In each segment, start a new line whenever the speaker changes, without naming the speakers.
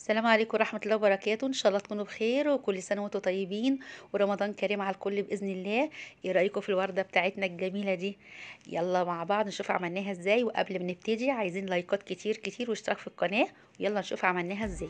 السلام عليكم ورحمة الله وبركاته إن شاء الله تكونوا بخير وكل سنة وانتم طيبين ورمضان كريم على الكل بإذن الله إيه رأيكم في الوردة بتاعتنا الجميلة دي يلا مع بعض نشوف عملناها إزاي وقبل ما نبتدي عايزين لايكات كتير كتير واشتراك في القناة ويلا نشوف عملناها إزاي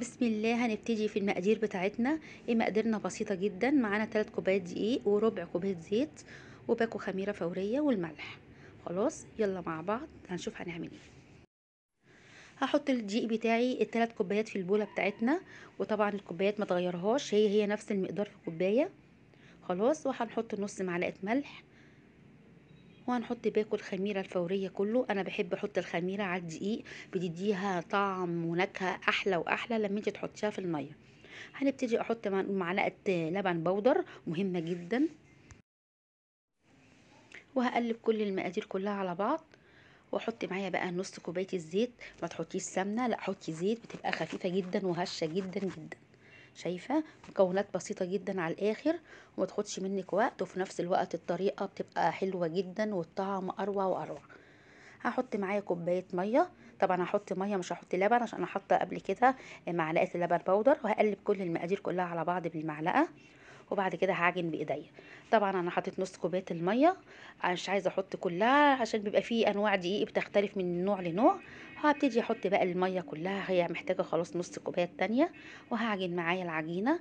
بسم الله هنبتدي في المقادير بتاعتنا ايه مقاديرنا بسيطة جدا معانا 3 كوبايات دقيق وربع كوباية زيت وباكو خميرة فورية والملح خلاص يلا مع بعض هنشوف هنعمل ايه هحط الدقيق بتاعي الثلاث كوبايات في البوله بتاعتنا وطبعا الكوبايات ما تغيرهاش هي هي نفس المقدار في الكوبايه خلاص وهنحط نص معلقه ملح وهنحط باكو الخميره الفوريه كله انا بحب احط الخميره على الدقيق بتديها طعم ونكهه احلى واحلى لما انت تحطيها في الميه هنبتدي احط معلقه لبن بودر مهمه جدا وهقلب كل المقادير كلها على بعض واحط معايا بقى نص كوبايه الزيت ما تحطيش سمنه لا حطي زيت بتبقى خفيفه جدا وهشه جدا جدا شايفه مكونات بسيطه جدا على الاخر وما تاخدش منك وقت وفي نفس الوقت الطريقه بتبقى حلوه جدا والطعم اروع واروع هحط معايا كوبايه ميه طبعا هحط ميه مش هحط لبن عشان انا حاطه قبل كده معلقه اللبن باودر وهقلب كل المقادير كلها على بعض بالمعلقه وبعد كده هعجن بايديا طبعا انا حطيت نص كوبايه الميه مش عايزه احط كلها عشان بيبقى فيه انواع دقيق بتختلف من نوع لنوع هبتدي احط بقى الميه كلها هي محتاجه خلاص نص كوبايه تانية وهعجن معايا العجينه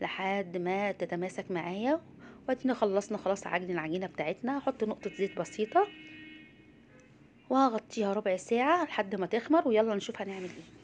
لحد ما تتماسك معايا وادينا خلصنا خلاص عجن العجينه بتاعتنا هحط نقطه زيت بسيطه وهغطيها ربع ساعه لحد ما تخمر ويلا نشوف هنعمل ايه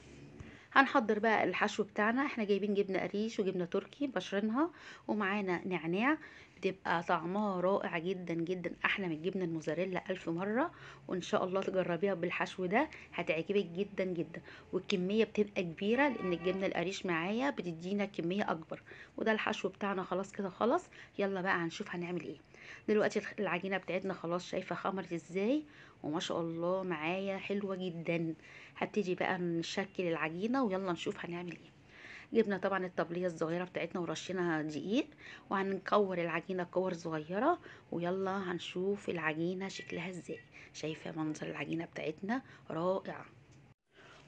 هنحضر بقى الحشو بتاعنا احنا جايبين جبنه قريش وجبنه تركي مبشرينها ومعانا نعناع بتبقى طعمها رائع جدا جدا احلى من الجبنه الموزاريلا الف مره وان شاء الله تجربيها بالحشو ده هتعجبك جدا جدا والكميه بتبقى كبيره لان الجبنه القريش معايا بتدينا كميه اكبر وده الحشو بتاعنا خلاص كده خلاص يلا بقى هنشوف هنعمل ايه دلوقتي العجينه بتاعتنا خلاص شايفه خمرت ازاي وما شاء الله معايا حلوه جدا هبتدي بقى نشكل العجينه ويلا نشوف هنعمل ايه جبنا طبعا الطبليه الصغيره بتاعتنا ورشينا دقيق وهنكور العجينه كور صغيره ويلا هنشوف العجينه شكلها ازاي شايفه منظر العجينه بتاعتنا رائع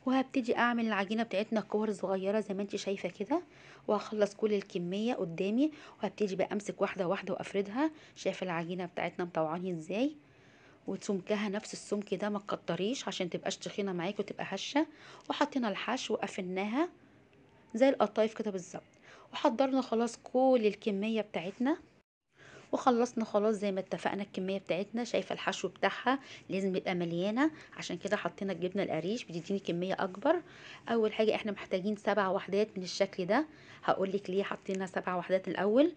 وهبتدي اعمل العجينه بتاعتنا كور صغيره زي ما انت شايفه كده وهخلص كل الكميه قدامي وهبتدي بقى امسك واحده واحده وافردها شايفه العجينه بتاعتنا مطوعاني ازاي وسمكها نفس السمك ده ما تكتريش عشان تبقاش تخينه معاكي وتبقى هشه وحطينا الحشو وقفلناها زي القطايف كده بالظبط وحضرنا خلاص كل الكمية بتاعتنا وخلصنا خلاص زي ما اتفقنا الكمية بتاعتنا شايفة الحشو بتاعها لازم يبقى مليانة عشان كده حطينا الجبنة القريش بتديني كمية أكبر أول حاجة احنا محتاجين سبع وحدات من الشكل ده هقولك ليه حطينا سبع وحدات الأول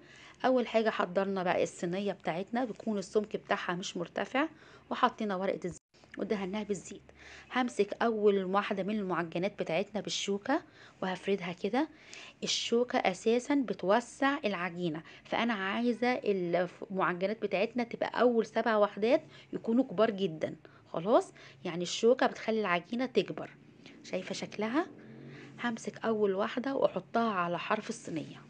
أول حاجة حضرنا بقى الصينية بتاعتنا بيكون السمك بتاعها مش مرتفع وحطينا ورقة الزيت ودهنها بالزيت همسك اول واحده من المعجنات بتاعتنا بالشوكه وهفردها كده الشوكه اساسا بتوسع العجينه فانا عايزه المعجنات بتاعتنا تبقى اول سبع وحدات يكونوا كبار جدا خلاص يعني الشوكه بتخلي العجينه تكبر شايفه شكلها همسك اول واحده واحطها على حرف الصينيه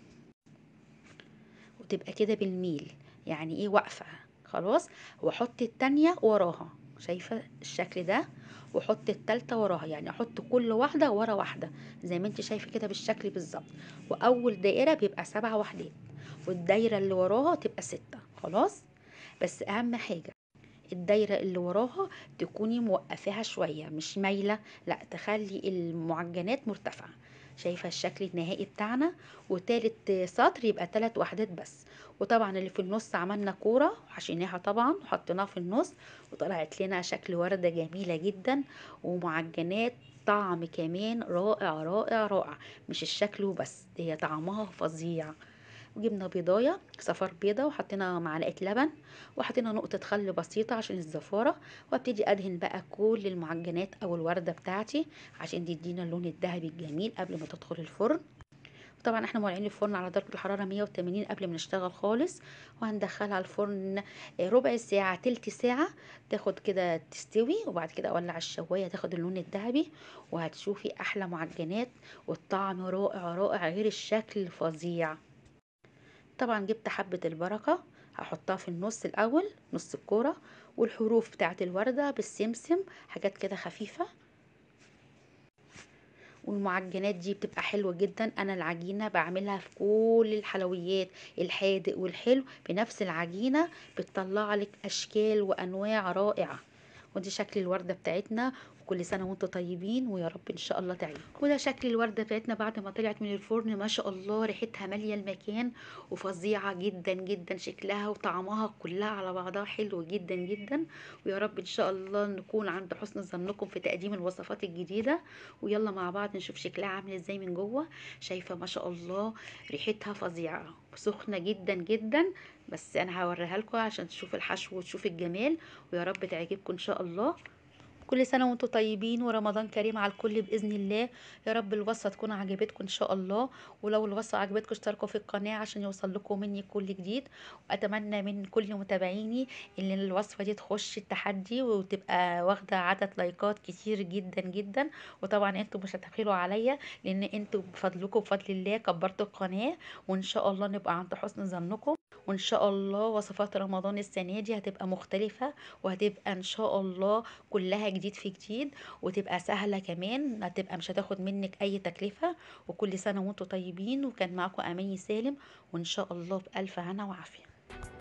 وتبقى كده بالميل يعني ايه واقفه خلاص واحط التانية وراها شايفة الشكل ده وحط التالتة وراها يعني احط كل واحدة ورا واحدة زي ما انت شايفة كده بالشكل بالظبط واول دائرة بيبقى سبع وحدات والدايرة اللي وراها تبقى ستة خلاص بس اهم حاجة الدايره اللي وراها تكوني موقفاها شويه مش مايله لا تخلي المعجنات مرتفعه شايفة الشكل النهائي بتاعنا وتالت سطر يبقى تلات وحدات بس وطبعا اللي في النص عملنا كورة وحشيناها طبعا وحطيناها في النص وطلعت لنا شكل وردة جميلة جدا ومعجنات طعم كمان رائع رائع رائع مش الشكل وبس هي طعمها فظيع وجبنا بيضايه صفار بيضه وحطينا معلقه لبن وحطينا نقطه خل بسيطه عشان الزفاره وابتدي ادهن بقى كل المعجنات او الورده بتاعتي عشان تدينا اللون الذهبي الجميل قبل ما تدخل الفرن طبعا احنا مولعين الفرن على درجه الحراره 180 قبل ما نشتغل خالص وهندخلها الفرن ربع ساعه تلت ساعه تاخد كده تستوي وبعد كده اولع الشوايه تاخد اللون الذهبي وهتشوفي احلى معجنات والطعم رائع رائع غير الشكل فظيع طبعا جبت حبة البركة هحطها في النص الأول نص الكورة والحروف بتاعة الوردة بالسمسم حاجات كده خفيفة والمعجنات دي بتبقى حلوة جدا أنا العجينة بعملها في كل الحلويات الحادق والحلو بنفس العجينة بتطلع لك أشكال وأنواع رائعة ودي شكل الوردة بتاعتنا وكل سنة وانتم طيبين ويا رب ان شاء الله تعينكم وده شكل الوردة بتاعتنا بعد ما طلعت من الفرن ما شاء الله ريحتها مالية المكان وفظيعة جدا جدا شكلها وطعمها كلها على بعضها حلو جدا جدا ويا رب ان شاء الله نكون عند حسن ظنكم في تقديم الوصفات الجديدة ويلا مع بعض نشوف شكلها عامل ازاي من جوه شايفة ما شاء الله ريحتها فظيعة سخنه جدا جدا بس انا هوريها لكم عشان تشوفوا الحشو وتشوفوا الجمال ويا رب تعجبكم ان شاء الله كل سنه وانتم طيبين ورمضان كريم على الكل باذن الله يا رب الوصفه تكون عجبتكم ان شاء الله ولو الوصفه عجبتكم اشتركوا في القناه عشان يوصل لكم مني كل جديد واتمنى من كل متابعيني ان الوصفه دي تخش التحدي وتبقى واخده عدد لايكات كتير جدا جدا وطبعا انتم مش هتبخلوا عليا لان انتم بفضلكم بفضل الله كبرتوا القناه وان شاء الله نبقى عند حسن ظنكم وان شاء الله وصفات رمضان السنه دي هتبقى مختلفه وهتبقى ان شاء الله كلها جديد في جديد وتبقى سهله كمان هتبقى مش هتاخد منك اي تكلفه وكل سنه وانتم طيبين وكان معاكم اماني سالم وان شاء الله بالف هنا وعافيه